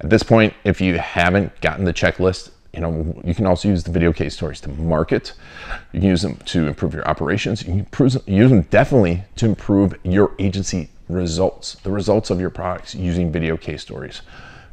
At this point, if you haven't gotten the checklist, you know, you can also use the video case stories to market. You can use them to improve your operations. You can use them definitely to improve your agency results, the results of your products using video case stories.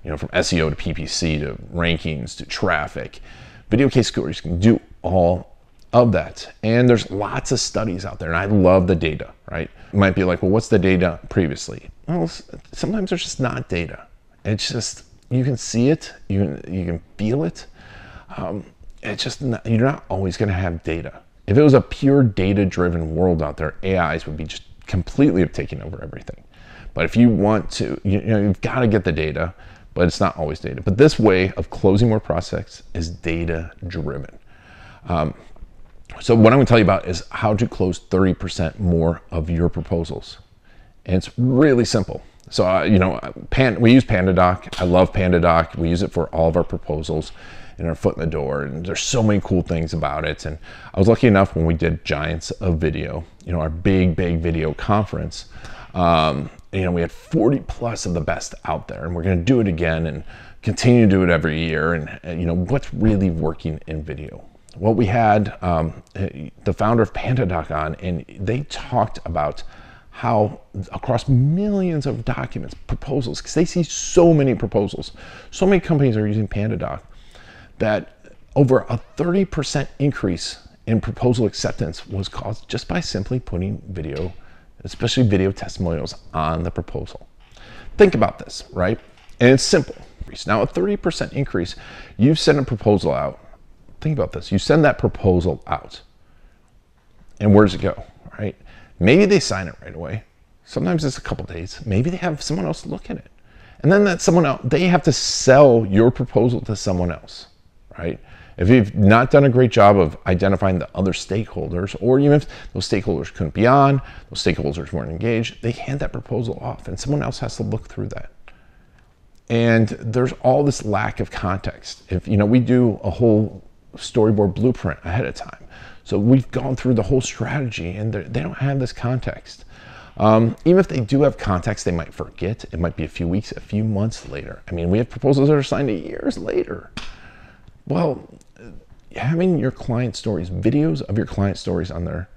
You know, from SEO to PPC to rankings to traffic. Video case stories can do all of that. And there's lots of studies out there, and I love the data, right? You might be like, well, what's the data previously? Well, sometimes there's just not data. It's just you can see it, you can, you can feel it. Um, it's just not, you're not always going to have data. If it was a pure data-driven world out there, AIs would be just completely taking over everything. But if you want to, you, you know, you've got to get the data, but it's not always data. But this way of closing more prospects is data-driven. Um, so what I'm going to tell you about is how to close 30% more of your proposals. And it's really simple. So, uh, you know, Pan, we use PandaDoc. I love PandaDoc. We use it for all of our proposals and our foot in the door. And there's so many cool things about it. And I was lucky enough when we did Giants of Video, you know, our big, big video conference. Um, you know, we had 40 plus of the best out there, and we're going to do it again and continue to do it every year. And, and you know, what's really working in video? Well, we had um, the founder of PandaDoc on, and they talked about how across millions of documents, proposals, because they see so many proposals, so many companies are using PandaDoc that over a 30% increase in proposal acceptance was caused just by simply putting video, especially video testimonials on the proposal. Think about this, right? And it's simple. Now a 30% increase, you send a proposal out. Think about this. You send that proposal out and where does it go, right? Maybe they sign it right away. Sometimes it's a couple days. Maybe they have someone else look at it. And then that someone else, they have to sell your proposal to someone else, right? If you've not done a great job of identifying the other stakeholders, or even if those stakeholders couldn't be on, those stakeholders weren't engaged, they hand that proposal off and someone else has to look through that. And there's all this lack of context. If, you know, we do a whole storyboard blueprint ahead of time. So we've gone through the whole strategy and they don't have this context. Um, even if they do have context, they might forget. It might be a few weeks, a few months later. I mean, we have proposals that are signed years later. Well, having your client stories, videos of your client stories on there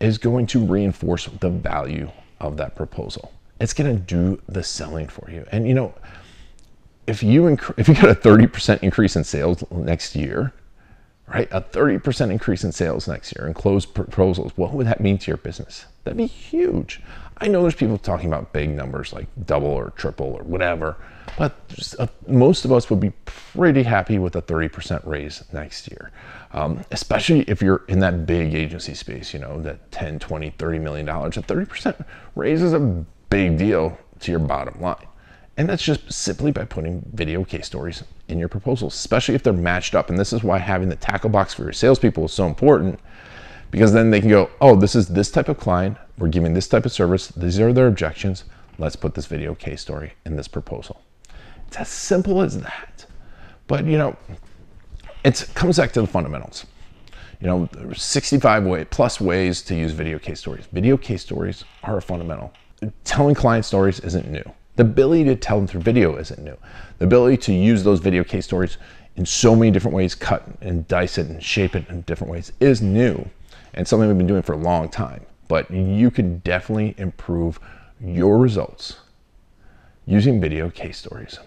is going to reinforce the value of that proposal. It's going to do the selling for you. And you know, if you inc- if you get a 30% increase in sales next year, right? A 30% increase in sales next year and close proposals. What would that mean to your business? That'd be huge. I know there's people talking about big numbers like double or triple or whatever, but a, most of us would be pretty happy with a 30% raise next year, um, especially if you're in that big agency space, you know, that 10, 20, 30 million dollars. A 30% raise is a big deal to your bottom line. And that's just simply by putting video case stories in your proposals, especially if they're matched up. And this is why having the tackle box for your salespeople is so important because then they can go, oh, this is this type of client. We're giving this type of service. These are their objections. Let's put this video case story in this proposal. It's as simple as that. But, you know, it comes back to the fundamentals. You know, 65 way, plus ways to use video case stories. Video case stories are a fundamental. Telling client stories isn't new the ability to tell them through video isn't new. The ability to use those video case stories in so many different ways, cut and dice it and shape it in different ways is new and something we've been doing for a long time. But you can definitely improve your results using video case stories.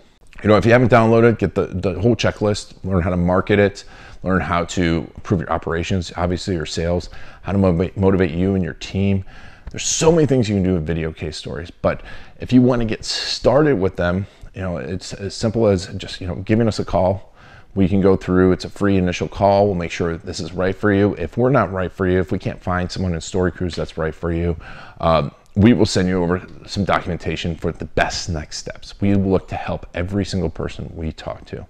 You know, if you haven't downloaded, get the, the whole checklist, learn how to market it, learn how to improve your operations, obviously your sales, how to motivate, motivate you and your team, there's so many things you can do with video case stories, but if you want to get started with them, you know, it's as simple as just, you know, giving us a call. We can go through, it's a free initial call. We'll make sure this is right for you. If we're not right for you, if we can't find someone in Story Cruise that's right for you, um, we will send you over some documentation for the best next steps. We will look to help every single person we talk to.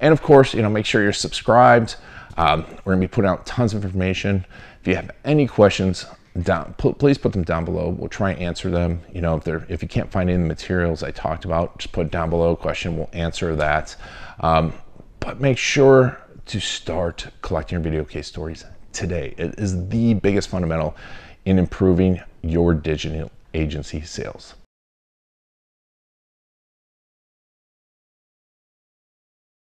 And of course, you know, make sure you're subscribed. Um, we're gonna be putting out tons of information. If you have any questions, down, please put them down below. We'll try and answer them. You know, if they're if you can't find any materials I talked about, just put down below a question. We'll answer that. Um, but make sure to start collecting your video case stories today. It is the biggest fundamental in improving your digital agency sales.